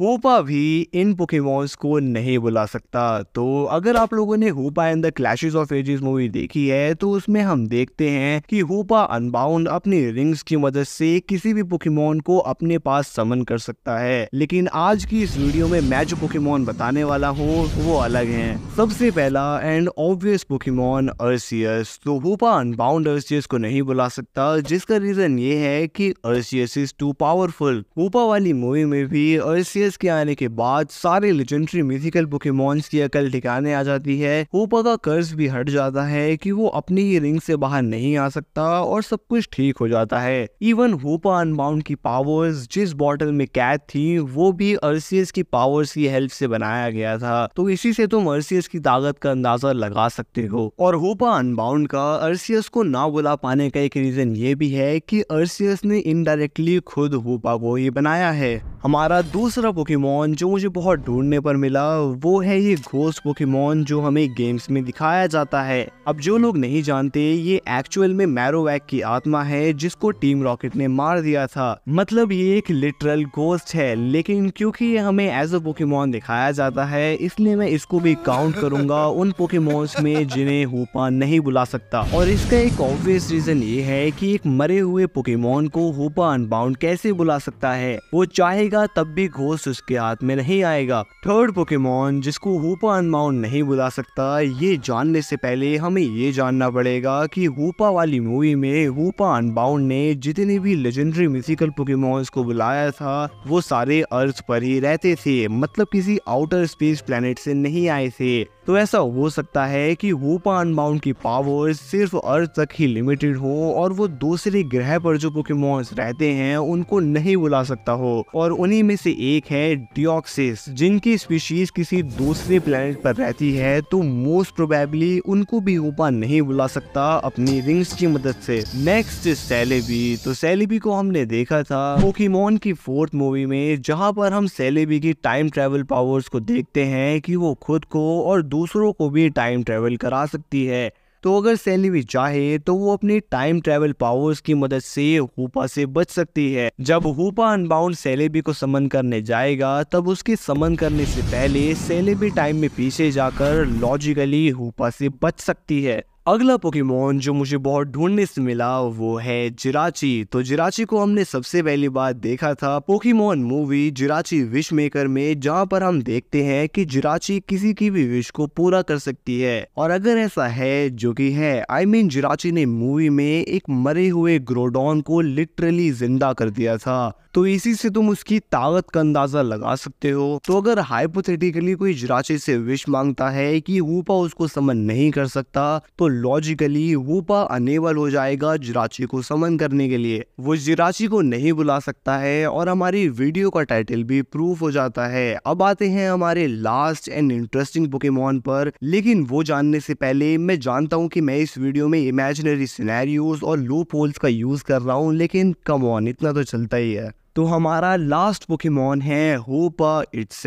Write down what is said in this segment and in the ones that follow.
होपा भी इन पोकेमोन्स को नहीं बुला सकता तो अगर आप लोगों ने Hoopa and the clashes of ages movie देखी है तो उसमें हम देखते हैं कि होपा अनबाउंड अपनी रिंग्स की मदद से किसी भी पोकेमोन को अपने पास समन कर सकता है लेकिन आज की इस वीडियो में मैं जो पोकेमोन बताने वाला हूँ वो अलग है सबसे पहला एंड ऑब्वियस पोकेमोन अर्सियस तो होपा अनबाउंड अर्सियस को नहीं बुला सकता जिसका रीजन ये है की Arceus is too powerful Hoopa वाली मूवी में भी अर्सियस चेंजेस के आने के बाद सारे लेजेंडरी मिथिकल पोकेमॉन्स की अकल ठिकाने आ जाती है ओपा का कर्ज भी हट जाता है कि वो अपनी ही रिंग से बाहर नहीं आ सकता और सब कुछ ठीक हो जाता है इवन होपा अनबाउंड की पावर्स जिस बॉटल में कैद थी वो भी अर्सियस की पावर्स की हेल्प से बनाया गया था तो इसी से तुम अर्सियस की ताकत का अंदाजा लगा सकते हो और होपा अनबाउंड का अर्सियस को ना बुला पाने का एक रीजन ये भी है कि अर्सियस ने इनडायरेक्टली खुद होपा को ही बनाया है हमारा दूसरा पोकेमोन जो मुझे बहुत ढूंढने पर मिला वो है ये घोस्ट पोकेमोन जो हमें गेम्स में दिखाया जाता है अब जो लोग नहीं जानते ये एक्चुअल में मैरोवैक की आत्मा है जिसको टीम रॉकेट ने मार दिया था मतलब ये एक लिटरल घोस्ट है लेकिन क्योंकि ये हमें एज अ पोकेमोन दिखाया जाता है इसलिए मैं इसको भी काउंट करूंगा उन पोकेमॉन्स में जिन्हें हुपा नहीं बुला सकता और इसका एक ऑब्वियस रीजन ये है की एक मरे हुए पोकेमोन को हुपा अनबाउंड कैसे बुला सकता है वो चाहे मारेगा तब भी घोष उसके हाथ में नहीं आएगा थर्ड पोकेमोन जिसको हुपा अनमाउन नहीं बुला सकता ये जानने से पहले हमें ये जानना पड़ेगा कि हुपा वाली मूवी में हुपा अनबाउंड ने जितने भी लेजेंडरी मिथिकल पोकेमोन्स को बुलाया था वो सारे अर्थ पर ही रहते थे मतलब किसी आउटर स्पेस प्लेनेट से नहीं आए थे तो ऐसा हो सकता है कि हुपा अनबाउंड की पावर सिर्फ अर्थ तक ही लिमिटेड हो और वो दूसरे ग्रह पर जो पोकेमोन्स रहते हैं उनको नहीं बुला सकता हो और उन्हीं में से एक है डिओक्सिस जिनकी स्पीशीज किसी दूसरे प्लेनेट पर रहती है तो मोस्ट प्रोबेबली उनको भी ऊपर नहीं बुला सकता अपनी रिंग्स की मदद से नेक्स्ट सेलेबी तो सेलेबी को हमने देखा था पोकेमोन की फोर्थ मूवी में जहाँ पर हम सेलेबी की टाइम ट्रेवल पावर्स को देखते हैं कि वो खुद को और दूसरों को भी टाइम ट्रेवल करा सकती है तो अगर सैली भी चाहे तो वो अपने टाइम ट्रेवल पावर्स की मदद से हुपा से बच सकती है जब हुपा अनबाउंड सैलेबी को समन करने जाएगा तब उसके समन करने से पहले सेलेबी टाइम में पीछे जाकर लॉजिकली हुपा से बच सकती है अगला पोकेमोन जो मुझे बहुत ढूंढने से मिला वो है जिराची तो जिराची को हमने सबसे पहली बार देखा था Pokemon movie Jirachi wish maker में जहाँ पर हम देखते हैं कि जिराची किसी की भी विश को पूरा कर सकती है और अगर ऐसा है जो कि है I I mean mean, Jirachi ने मूवी में एक मरे हुए ग्रोडॉन को लिटरली जिंदा कर दिया था तो इसी से तुम उसकी ताकत का अंदाजा लगा सकते हो तो अगर हाइपोथेटिकली कोई जिराची से विश मांगता है कि ऊपा उसको समन नहीं कर सकता तो लॉजिकली वूपा अनेबल हो जाएगा जिराची को समन करने के लिए वो जिराची को नहीं बुला सकता है और हमारी वीडियो का टाइटल भी प्रूफ हो जाता है अब आते हैं हमारे लास्ट एंड इंटरेस्टिंग पोकेमोन पर लेकिन वो जानने से पहले मैं जानता हूँ कि मैं इस वीडियो में इमेजिनरी सीनैरियोज और लूप होल्स का यूज कर रहा हूँ लेकिन कम ऑन इतना तो चलता ही है तो हमारा लास्ट पोकेमोन है होपा इट्स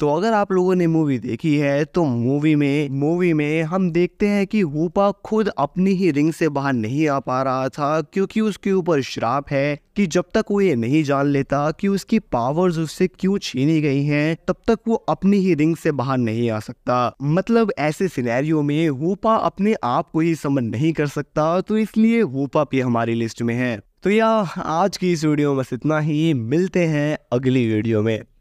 तो अगर आप लोगों ने मूवी देखी है तो मूवी में मूवी में हम देखते हैं कि होपा खुद अपनी ही रिंग से बाहर नहीं आ पा रहा था क्योंकि उसके ऊपर श्राप है कि जब तक वो ये नहीं जान लेता कि उसकी पावर्स उससे क्यों छीनी गई हैं तब तक वो अपनी ही रिंग से बाहर नहीं आ सकता मतलब ऐसे सिनेरियो में होपा अपने आप को ही समझ नहीं कर सकता तो इसलिए होपा भी हमारी लिस्ट में है तो यह आज की इस वीडियो में बस इतना ही मिलते हैं अगली वीडियो में